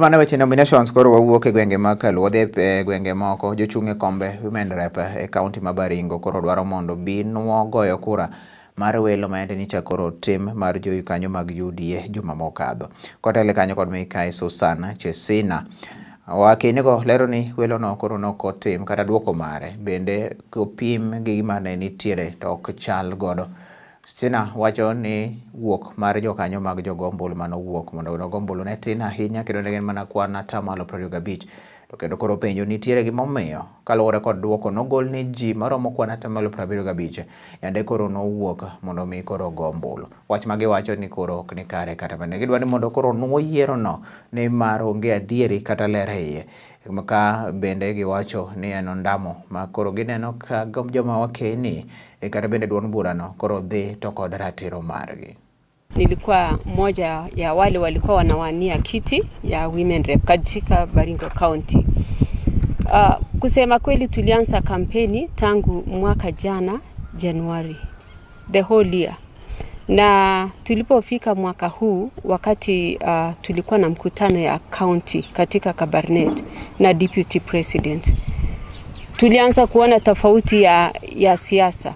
Mana weche nominations koro wawuok e gwenge ma kaluwodhe e, e gwenge moko jochung e kombe Women Rep e kaunti ma Baringo koro dwaro mondo binwo goyo kura mar welo maende ni chakoro tim mar jokanyo mag UDA juma mokadho. Kotele kanyo kod Mikai Susan Chesina. Wakinigo lero ni welo no koro noko tim kata duoko mare bende kopim gi gima ne nitiere to ok chal godo. Tina wacho ni wuok mar jokanyo mag jogo ombulu mano wuok mondo ogo ombulu ne tin ahinya kendo ne gin mana kwan atamalo 25. To kendo koro penjo nitiere gimomiyo kaluwore kod duoko nogol ne ji maromo kwan atamalo 75 yande koro nowuok mondo mi koro go ombulu. Wach ma giwacho ni koro ok ni kare kata mana gidwa ni mondo koro nuo yiero no ni mar onge adieri kata ler eiye. Ka bende giwacho ni en ondamo ma koro gineno ka joma wakeyni e kata bende duond burano koro dhi to kod ratiro margi. Nilikuwa mmoja ya wale walikuwa wanawania kiti ya women rep katika Baringo County. Uh, kusema kweli tulianza kampeni tangu mwaka jana Januari, the whole year, na tulipofika mwaka huu wakati uh, tulikuwa na mkutano ya county katika Kabarnet na deputy president, tulianza kuona tofauti ya, ya siasa,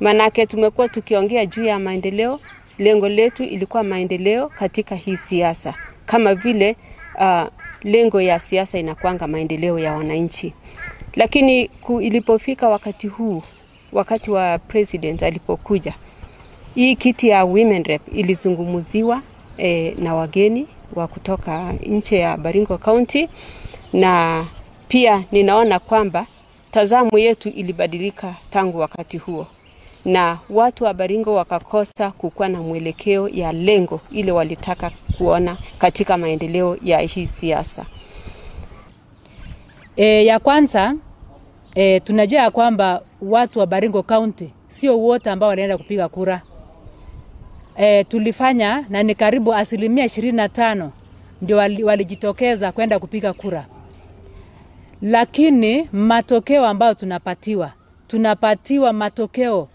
manake tumekuwa tukiongea juu ya maendeleo lengo letu ilikuwa maendeleo katika hii siasa, kama vile uh, lengo ya siasa inakwanga maendeleo ya wananchi, lakini ilipofika wakati huu, wakati wa president alipokuja, hii kiti ya women rep ilizungumziwa eh, na wageni wa kutoka nje ya Baringo County, na pia ninaona kwamba tazamu yetu ilibadilika tangu wakati huo na watu wa Baringo wakakosa kukuwa na mwelekeo ya lengo ile walitaka kuona katika maendeleo ya hii siasa. E, ya kwanza e, tunajua ya kwamba watu wa Baringo County sio wote ambao walienda kupiga kura. E, tulifanya na ni karibu asilimia ishirini na tano ndio walijitokeza kwenda kupiga kura, lakini matokeo ambayo tunapatiwa tunapatiwa matokeo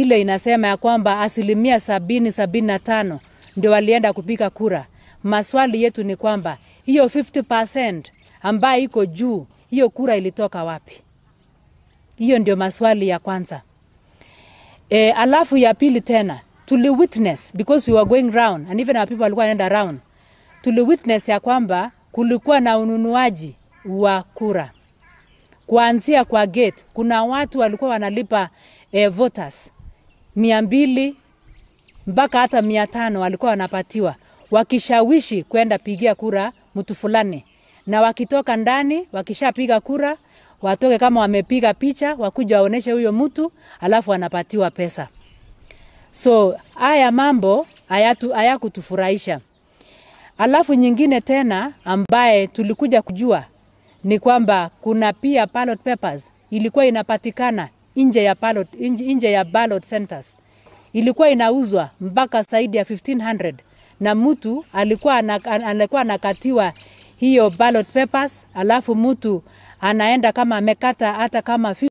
ile inasema ya kwamba asilimia sabini sabini na tano ndio walienda kupiga kura. Maswali yetu ni kwamba hiyo 50% ambayo iko juu, hiyo kura ilitoka wapi? Hiyo ndio maswali ya kwanza. E, alafu ya pili tena tuli witness because we were going round and even our people walikuwa wanaenda round, tuli witness ya kwamba kulikuwa na ununuaji wa kura kuanzia kwa gate. Kuna watu walikuwa wanalipa e, voters mia mbili mpaka hata mia tano walikuwa wanapatiwa wakishawishi kwenda pigia kura mtu fulani, na wakitoka ndani, wakishapiga kura watoke kama wamepiga picha, wakuja waoneshe huyo mtu, alafu wanapatiwa pesa. So haya mambo hayakutufurahisha. Alafu nyingine tena ambaye tulikuja kujua ni kwamba kuna pia ballot papers ilikuwa inapatikana nje ya ballot, nje ya ballot centers ilikuwa inauzwa mpaka zaidi ya 1500 na mtu alikuwa anakuwa anakatiwa hiyo ballot papers, alafu mtu anaenda kama amekata hata kama